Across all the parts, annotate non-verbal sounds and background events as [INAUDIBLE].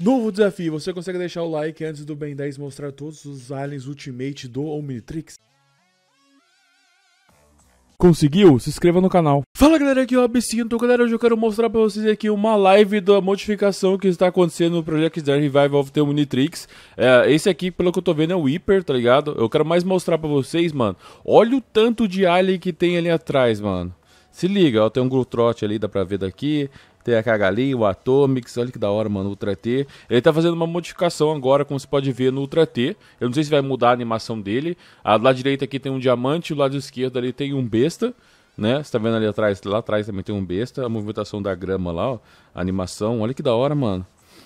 Novo desafio, você consegue deixar o like antes do Ben 10 mostrar todos os aliens Ultimate do Omnitrix? Conseguiu? Se inscreva no canal. Fala galera, aqui é o Absinto. Então, galera, hoje eu quero mostrar pra vocês aqui uma live da modificação que está acontecendo no Project Zero Revival of the Omnitrix. É, esse aqui, pelo que eu tô vendo, é o Hyper, tá ligado? Eu quero mais mostrar pra vocês, mano. Olha o tanto de alien que tem ali atrás, mano. Se liga, ó, tem um Glutrot ali, dá pra ver daqui. Tem a Cagali, o Atomics, olha que da hora, mano, o Ultra T. Ele tá fazendo uma modificação agora, como você pode ver no Ultra T. Eu não sei se vai mudar a animação dele. A ah, lá lado direito aqui tem um diamante, o lado esquerdo ali tem um besta né? Você tá vendo ali atrás, lá atrás também tem um besta, a movimentação da grama lá, ó, a animação, olha que da hora, mano.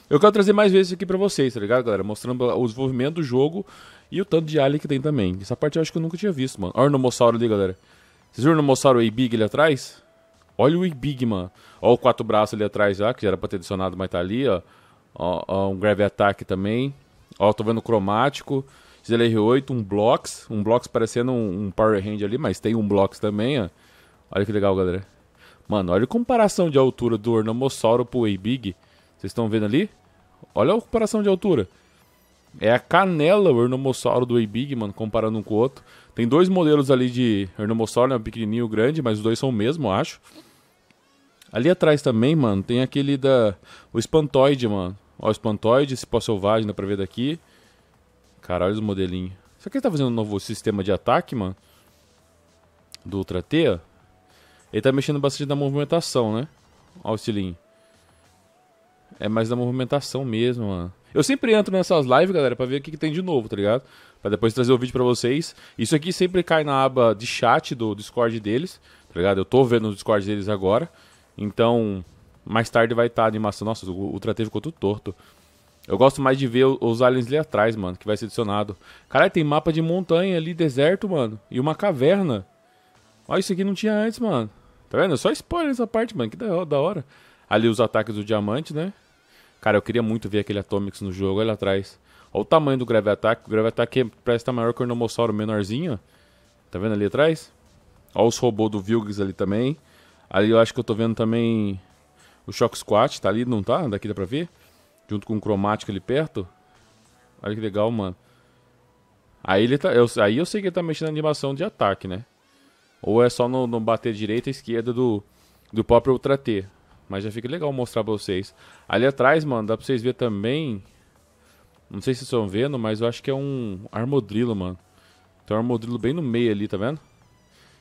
Eu quero trazer mais vezes aqui pra vocês, tá ligado, galera? Mostrando o desenvolvimento do jogo e o tanto de alien que tem também. Essa parte eu acho que eu nunca tinha visto, mano. Olha o Nomossauro ali, galera. Vocês viram o Nomossauro aí, Big ali atrás? Olha o Bigman. Olha o quatro braços ali atrás já, que já era pra ter adicionado, mas tá ali, ó. Ó, ó um Grave Attack também. Ó, tô vendo o cromático. XLR8, um Blocks. Um Blocks parecendo um, um Power Hand ali, mas tem um Blocks também, ó. Olha que legal, galera. Mano, olha a comparação de altura do Ornomossauro pro Big. Vocês estão vendo ali? Olha a comparação de altura. É a canela o Ornomossauro do A-Big, mano, comparando um com o outro. Tem dois modelos ali de Ornomossauro, né? O pequenininho e o grande, mas os dois são o mesmo, eu acho. Ali atrás também, mano, tem aquele da. O espantoide, mano. Ó, o espantoide, cipó selvagem, dá pra ver daqui. Caralho, os modelinhos. Será que ele tá fazendo um novo sistema de ataque, mano? Do Ultra T, ó. Ele tá mexendo bastante na movimentação, né? Ó o estilinho. É mais da movimentação mesmo, mano. Eu sempre entro nessas lives, galera, pra ver o que, que tem de novo, tá ligado? Pra depois trazer o vídeo pra vocês. Isso aqui sempre cai na aba de chat do Discord deles, tá ligado? Eu tô vendo o Discord deles agora. Então, mais tarde vai estar tá a animação. Nossa, o Ultra T ficou tudo torto. Eu gosto mais de ver os aliens ali atrás, mano, que vai ser adicionado. Caralho, tem mapa de montanha ali, deserto, mano. E uma caverna. Olha, isso aqui não tinha antes, mano. Tá vendo? Só spoiler essa parte, mano. Que da hora. Ali os ataques do diamante, né? Cara, eu queria muito ver aquele Atomics no jogo, olha lá atrás. Olha o tamanho do Grave Attack. O Grave Attack parece estar tá maior que o Ornomossauro menorzinho. Tá vendo ali atrás? Olha os robôs do Vilgs ali também. Ali eu acho que eu tô vendo também o Shock Squat, tá ali, não tá? Daqui dá pra ver? Junto com o Cromático ali perto. Olha que legal, mano. Aí, ele tá, eu, aí eu sei que ele tá mexendo na animação de ataque, né? Ou é só no, no bater direita e esquerda do, do próprio Ultra T. Mas já fica legal mostrar pra vocês. Ali atrás, mano, dá pra vocês ver também. Não sei se vocês estão vendo, mas eu acho que é um armodrilo, mano. Tem um armodrilo bem no meio ali, tá vendo?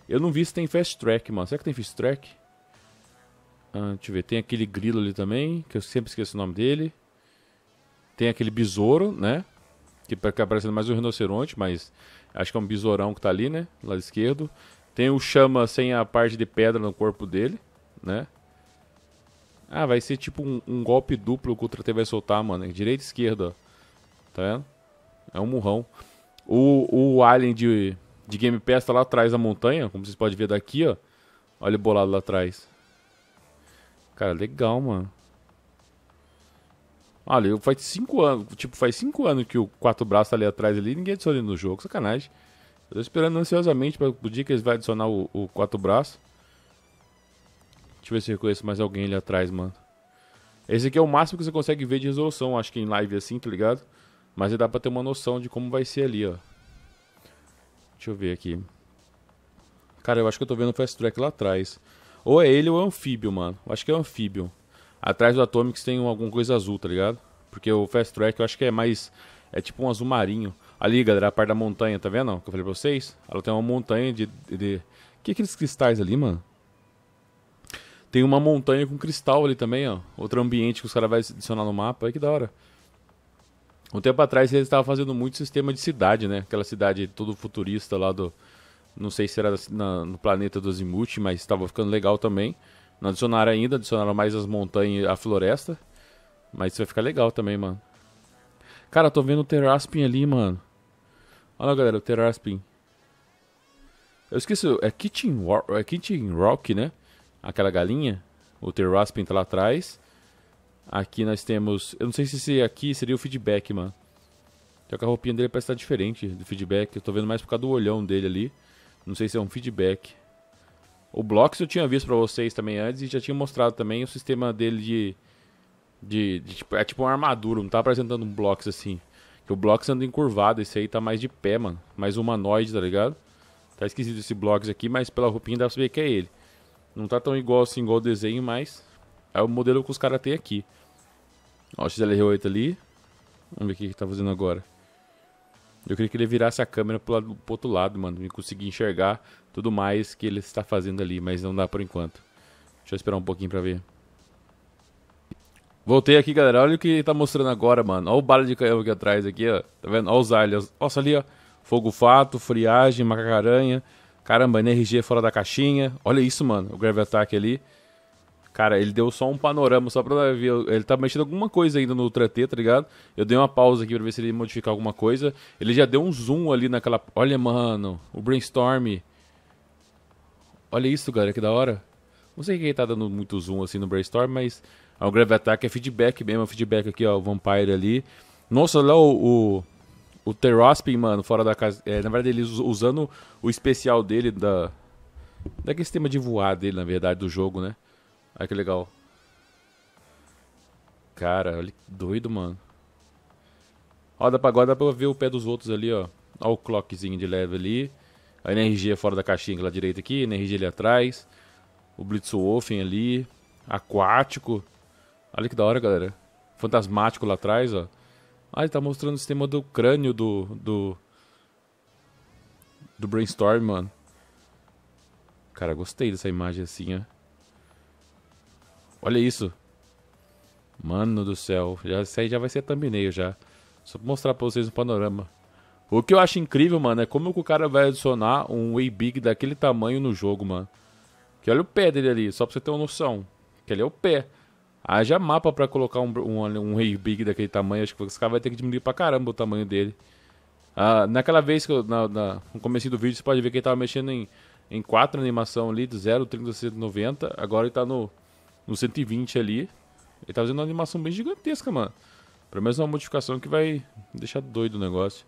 Eu não vi se tem fast track, mano. Será que tem fast track? Ah, deixa eu ver. Tem aquele grilo ali também, que eu sempre esqueço o nome dele. Tem aquele besouro, né? Que fica parecendo mais um rinoceronte, mas acho que é um besourão que tá ali, né? Lado esquerdo. Tem o chama sem a parte de pedra no corpo dele, né? Ah, vai ser tipo um, um golpe duplo que o Ultra vai soltar, mano. É direita e esquerda, ó. Tá vendo? É um murrão. O, o alien de, de Game Pass tá lá atrás da montanha, como vocês podem ver daqui, ó. Olha o bolado lá atrás. Cara, legal, mano. Olha, faz 5 anos, tipo, faz 5 anos que o quatro braços tá ali atrás ali, ninguém adicionou no jogo, sacanagem. Eu tô esperando ansiosamente para o dia que eles vão adicionar o, o quatro braços. Deixa eu ver se eu reconheço mais alguém ali atrás, mano. Esse aqui é o máximo que você consegue ver de resolução, acho que em live assim, tá ligado? Mas dá pra ter uma noção de como vai ser ali, ó. Deixa eu ver aqui. Cara, eu acho que eu tô vendo o Fast Track lá atrás. Ou é ele ou é o Anfíbio, mano. Eu acho que é o Anfíbio. Atrás do Atomics tem alguma coisa azul, tá ligado? Porque o Fast Track eu acho que é mais... É tipo um azul marinho. Ali, galera, a parte da montanha, tá vendo? Que eu falei pra vocês. Ela tem uma montanha de... de... Que é aqueles cristais ali, mano? Tem uma montanha com cristal ali também, ó. Outro ambiente que os caras vão adicionar no mapa. Aí que da hora. Um tempo atrás eles estavam fazendo muito sistema de cidade, né? Aquela cidade todo futurista lá do. Não sei se era na, no planeta do Zimuth, mas estava ficando legal também. Não adicionaram ainda, adicionaram mais as montanhas a floresta. Mas isso vai ficar legal também, mano. Cara, tô vendo o Terraspin ali, mano. Olha lá, galera, o Terraspin. Eu esqueci, é Kitchen, War, é Kitchen Rock, né? Aquela galinha. O Terraspin tá lá atrás. Aqui nós temos. Eu não sei se esse aqui seria o feedback, mano. Só que a roupinha dele parece estar diferente do feedback. Eu tô vendo mais por causa do olhão dele ali. Não sei se é um feedback. O Blocks eu tinha visto pra vocês também antes e já tinha mostrado também o sistema dele de. De, de tipo, é tipo uma armadura, não tá apresentando um Blocks assim. Que o Blocks anda encurvado, esse aí tá mais de pé, mano. Mais humanoide, tá ligado? Tá esquisito esse Blocks aqui, mas pela roupinha dá pra saber que é ele. Não tá tão igual assim, igual o desenho, mas é o modelo que os caras têm aqui. Ó, o XLR8 ali. Vamos ver o que, ele tá fazendo agora. Eu queria que ele virasse a câmera pro, lado, pro outro lado, mano. E conseguir enxergar tudo mais que ele está fazendo ali, mas não dá por enquanto. Deixa eu esperar um pouquinho pra ver. Voltei aqui, galera. Olha o que ele tá mostrando agora, mano. Olha o bala de canhão aqui atrás, aqui, ó. Tá vendo? Olha os aliens. Nossa, ali, ó. Fogo fato, friagem, macacaranha. Caramba, NRG fora da caixinha. Olha isso, mano. O Grave Attack ali. Cara, ele deu só um panorama, só pra ver. Ele tá mexendo alguma coisa ainda no Ultra T, tá ligado? Eu dei uma pausa aqui pra ver se ele ia modificar alguma coisa. Ele já deu um zoom ali naquela. Olha, mano, o brainstorm. Olha isso, galera que da hora. Não sei quem tá dando muito zoom assim no brainstorm, mas. É o Grave Attack é feedback mesmo, é feedback aqui, ó, o Vampire ali. Nossa, olha o, o o Terraspin, mano, fora da casa. É, na verdade, ele usando o especial dele da. Daquele sistema de voar dele, na verdade, do jogo, né? Olha que legal. Cara, olha que doido, mano. Ó, dá pra, agora dá pra ver o pé dos outros ali, ó. Ó o clockzinho de leve ali. A energia fora da caixinha lá direita aqui. Energia ali atrás. O Blitzwolfen ali. Aquático. Olha que da hora, galera. Fantasmático lá atrás, ó. Ah, ele tá mostrando o sistema do crânio do... Do, do Brainstorm, mano. Cara, gostei dessa imagem assim, ó. Olha isso. Mano do céu. Já, isso aí já vai ser thumbnail já. Só pra mostrar pra vocês o panorama. O que eu acho incrível, mano, é como que o cara vai adicionar um Way Big daquele tamanho no jogo, mano. Que olha o pé dele ali, só pra você ter uma noção. Que ele é o pé. Haja mapa pra colocar um, um, um Way Big daquele tamanho. Acho que esse cara vai ter que diminuir pra caramba o tamanho dele. Ah, naquela vez que eu, na, na, no começo do vídeo, você pode ver que ele tava mexendo em, em 4 animação ali, do 0, 30, 60, 90. Agora ele tá no no 120 ali. Ele tá fazendo uma animação bem gigantesca, mano. Pelo menos uma modificação que vai deixar doido o negócio.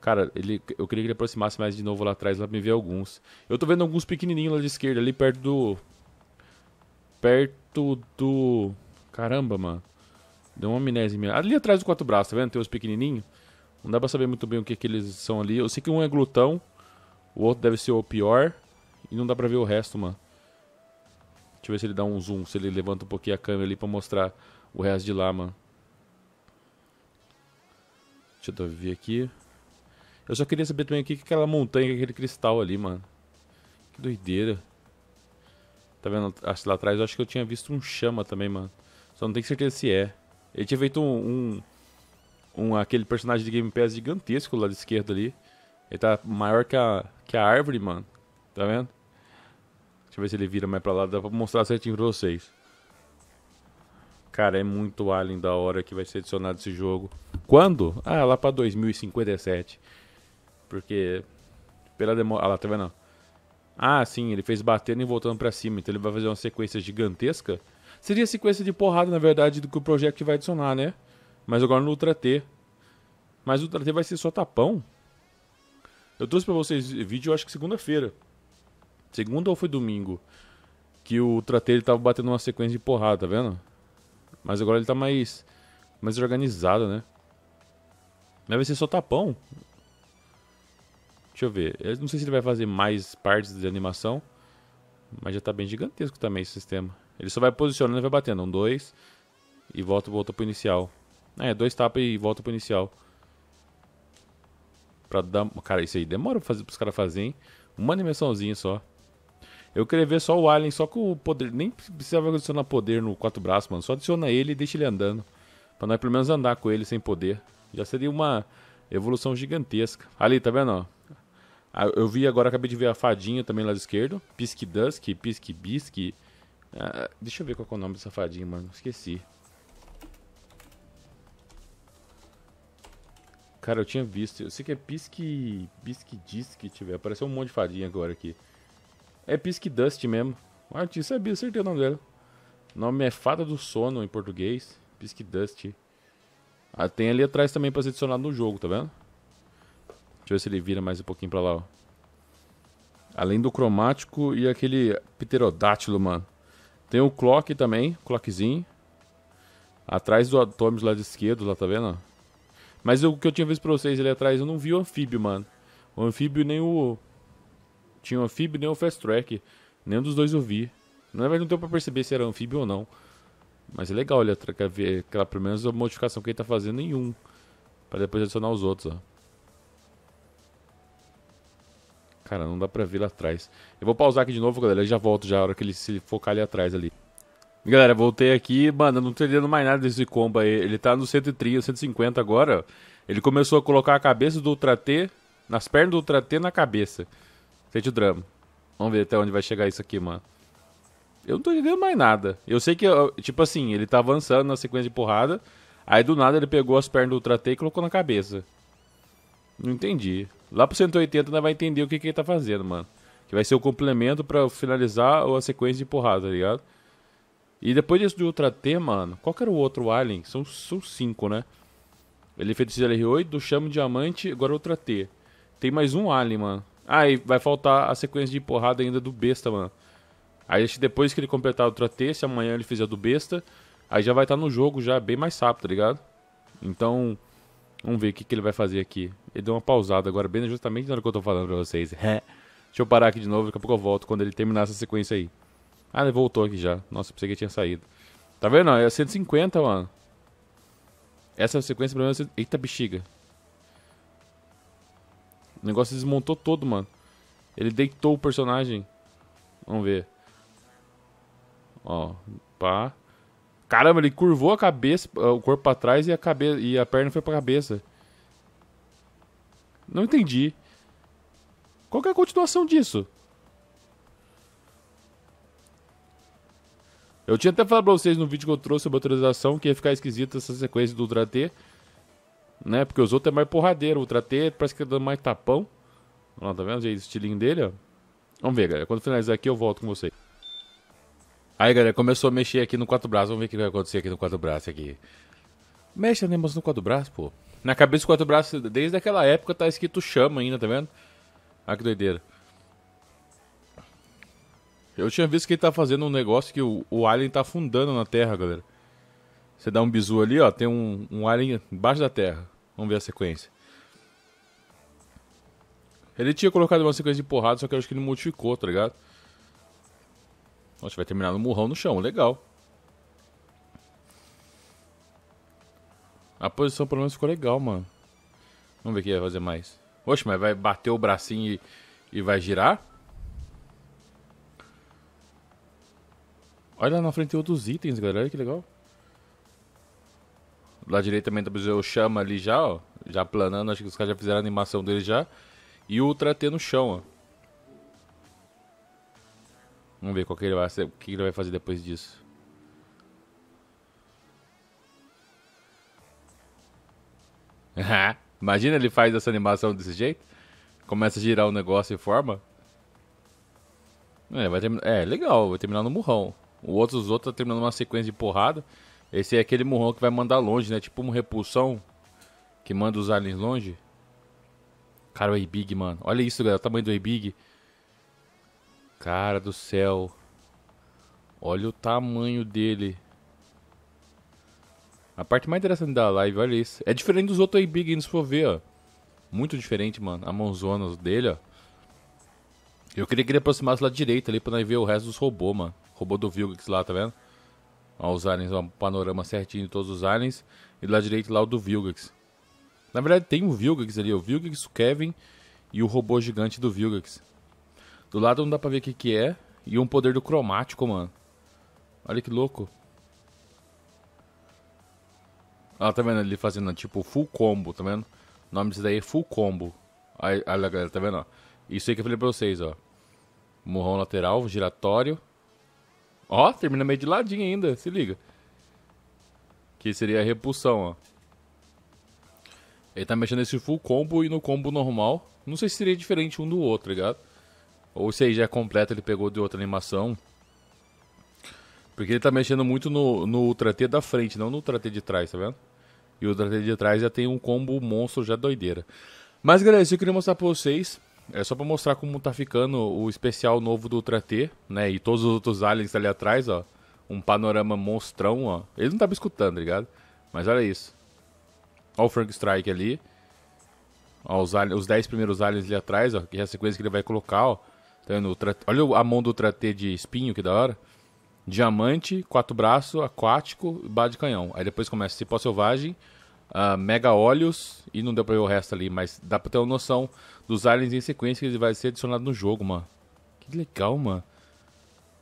Cara, ele, eu queria que ele aproximasse mais de novo lá atrás, lá pra me ver alguns. Eu tô vendo alguns pequenininhos lá de esquerda, ali perto do... Perto do... Caramba, mano. Deu uma amnésia em mim. Ali atrás do quatro braços, tá vendo? Tem uns pequenininhos. Não dá pra saber muito bem o que, que eles são ali. Eu sei que um é glutão, o outro deve ser o pior. E não dá pra ver o resto, mano. Deixa eu ver se ele dá um zoom, se ele levanta um pouquinho a câmera ali pra mostrar o resto de lá, mano. Deixa eu ver aqui. Eu só queria saber também o que é aquela montanha, aquele cristal ali, mano. Que doideira. Tá vendo? Acho lá atrás eu acho que eu tinha visto um chama também, mano. Só não tenho certeza se é. Ele tinha feito um, um, um aquele personagem de Game Pass gigantesco lá de esquerda ali. Ele tá maior que a, que a árvore, mano. Tá vendo? eu ver se ele vira mais pra lá, dá pra mostrar certinho pra vocês. Cara, é muito alien da hora que vai ser adicionado esse jogo. Quando? Ah, lá pra 2057. Porque... Pela demora... Ah lá, tá vendo? Ah, sim, ele fez batendo e voltando pra cima. Então ele vai fazer uma sequência gigantesca. Seria sequência de porrada, na verdade, do que o Project vai adicionar, né? Mas agora no Ultra T. Mas o Ultra T vai ser só tapão. Eu trouxe pra vocês vídeo, acho que segunda-feira segunda ou foi domingo, que o ele tava batendo uma sequência de porrada, tá vendo? Mas agora ele tá mais, mais organizado, né? Deve ser só tapão. Deixa eu ver. Eu não sei se ele vai fazer mais partes de animação. Mas já tá bem gigantesco também esse sistema. Ele só vai posicionando e vai batendo. Um, dois. E volta, volta pro inicial. É, dois tapas e volta pro inicial. Pra dar... Cara, isso aí demora pra fazer, pros caras fazerem, Uma animaçãozinha só. Eu queria ver só o Alien, só com o poder. Nem precisava adicionar poder no quatro braços, mano. Só adiciona ele e deixa ele andando. Pra nós pelo menos andar com ele sem poder. Já seria uma evolução gigantesca. Ali, tá vendo, ah, Eu vi agora, acabei de ver a fadinha também lá do esquerdo. Pisque Dusk, Pisque Bisque. Ah, deixa eu ver qual é o nome dessa fadinha, mano. Esqueci. Cara, eu tinha visto. Eu sei que é Pisque... Pisque Disque, tiver. Apareceu um monte de fadinha agora aqui. É Pisque Dust mesmo. O artista sabia, acertei o nome dela. O nome é Fada do Sono em português. Pisque Dust. Ah, tem ali atrás também pra ser adicionado no jogo, tá vendo? Deixa eu ver se ele vira mais um pouquinho pra lá, ó. Além do cromático e aquele pterodátilo, mano. Tem o clock também, clockzinho. Atrás do Atomis lá de esquerdo, lá, tá vendo? Mas o que eu tinha visto pra vocês ali atrás, eu não vi o anfíbio, mano. O anfíbio nem o tinha o anfíbio nem o fast track. Nenhum dos dois eu vi. Na verdade, não deu pra perceber se era anfíbio ou não. Mas é legal ele ver aquela, pelo menos a modificação que ele tá fazendo em um. Pra depois adicionar os outros, ó. Cara, não dá pra ver lá atrás. Eu vou pausar aqui de novo, galera. Eu já volto já, a hora que ele se focar ali atrás ali. Galera, voltei aqui. Mano, eu não tô entendendo mais nada desse combo aí. Ele tá no 130, 150 agora. Ele começou a colocar a cabeça do Ultra T nas pernas do Ultra T na cabeça. Feito drama. Vamos ver até onde vai chegar isso aqui, mano. Eu não tô entendendo mais nada. Eu sei que, tipo assim, ele tá avançando na sequência de porrada. Aí do nada ele pegou as pernas do Ultra T e colocou na cabeça. Não entendi. Lá pro 180 ainda vai entender o que, que ele tá fazendo, mano. Que vai ser o complemento para finalizar a sequência de porrada, tá ligado? E depois disso do Ultra T, mano, qual que era o outro Alien? São, são cinco, né? Ele fez o CLR8, do Chamo Diamante, agora Ultra T. Tem mais um Alien, mano. Ah, e vai faltar a sequência de porrada ainda do besta, mano. Aí acho que depois que ele completar o T, se amanhã ele fizer do besta, aí já vai estar tá no jogo já bem mais rápido, tá ligado? Então, vamos ver o que, que ele vai fazer aqui. Ele deu uma pausada agora, bem justamente na hora que eu tô falando pra vocês. [LAUGHS] Deixa eu parar aqui de novo, daqui a pouco eu volto quando ele terminar essa sequência aí. Ah, ele voltou aqui já. Nossa, pensei que tinha saído. Tá vendo? É 150, mano. Essa sequência, pelo menos... É Eita, bexiga. O negócio desmontou todo, mano. Ele deitou o personagem. Vamos ver. Ó, pá. Caramba, ele curvou a cabeça, o corpo pra trás e a, cabeça, e a perna foi pra cabeça. Não entendi. Qual que é a continuação disso? Eu tinha até falado pra vocês no vídeo que eu trouxe sobre autorização que ia ficar esquisita essa sequência do Ultra T né? Porque os outros é mais porradeiro, o Ultra T parece que tá dando mais tapão. Olha lá, tá vendo o estilinho dele, ó? Vamos ver, galera. Quando finalizar aqui, eu volto com vocês. Aí, galera, começou a mexer aqui no quatro braços. Vamos ver o que vai acontecer aqui no quatro braços aqui. Mexe né, mas no quatro braços, pô. Na cabeça do quatro braços, desde aquela época, tá escrito chama ainda, tá vendo? Olha que doideira. Eu tinha visto que ele tá fazendo um negócio que o, o alien tá afundando na terra, galera. Você dá um bizu ali, ó, tem um, um alien embaixo da terra. Vamos ver a sequência. Ele tinha colocado uma sequência de porrada, só que eu acho que ele modificou, tá ligado? Nossa, vai terminar no murrão no chão, legal. A posição pelo menos ficou legal, mano. Vamos ver o que vai fazer mais. Oxe, mas vai bater o bracinho e, e vai girar? Olha lá na frente tem outros itens, galera. Olha que legal lá direita também tá o Chama ali já, ó. Já planando, acho que os caras já fizeram a animação dele já. E o Ultra T no chão, ó. Vamos ver qual que ele vai, o que ele vai fazer depois disso. [LAUGHS] Imagina ele faz essa animação desse jeito. Começa a girar o negócio e forma. É, vai terminar. É, legal, vai terminar no murrão. O outro, os outros tá terminando uma sequência de porrada. Esse é aquele murrão que vai mandar longe, né? Tipo uma repulsão que manda os aliens longe. Cara, o A-Big, mano. Olha isso, galera. O tamanho do A-Big. Cara do céu. Olha o tamanho dele. A parte mais interessante da live, olha isso. É diferente dos outros A-Big, se for ver, ó. Muito diferente, mano. A mãozona dele, ó. Eu queria que ele aproximasse lá direito ali pra nós ver o resto dos robôs, mano. Robô do Vilgax lá, tá vendo? aos aliens, um panorama certinho de todos os aliens. E do lado direito lá o do Vilgax. Na verdade tem um Vilgax ali, é o Vilgax, o Kevin e o robô gigante do Vilgax. Do lado não dá pra ver o que, que é. E um poder do cromático, mano. Olha que louco. Ah, tá vendo? Ele fazendo tipo full combo, tá vendo? O nome disso daí é full combo. Olha, galera, tá vendo? Isso aí que eu falei pra vocês, ó. morrão lateral, giratório. Ó, termina meio de ladinho ainda, se liga. Que seria a repulsão, ó. Ele tá mexendo nesse full combo e no combo normal. Não sei se seria diferente um do outro, tá ligado? Ou se aí já é completo, ele pegou de outra animação. Porque ele tá mexendo muito no, no Ultra T da frente, não no Ultra T de trás, tá vendo? E o Ultra T de trás já tem um combo monstro já doideira. Mas galera, isso eu queria mostrar pra vocês. É só pra mostrar como tá ficando o especial novo do Ultra T, né? E todos os outros aliens ali atrás, ó. Um panorama monstrão, ó. Ele não tá me escutando, ligado? Mas olha isso. Ó o Frank Strike ali. Ó os, aliens, os 10 primeiros aliens ali atrás, ó. Que é a sequência que ele vai colocar, ó. Tá vendo? Ultra... Olha a mão do Ultra T de espinho, que da hora. Diamante, quatro braços, aquático e bala de canhão. Aí depois começa cipó selvagem uh, Mega Olhos, e não deu pra ver o resto ali, mas dá pra ter uma noção dos aliens em sequência que vai ser adicionado no jogo, mano. Que legal, mano.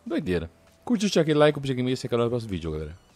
Doideira. Curte, o aquele like, compartilha aqui, e se é no próximo vídeo, galera.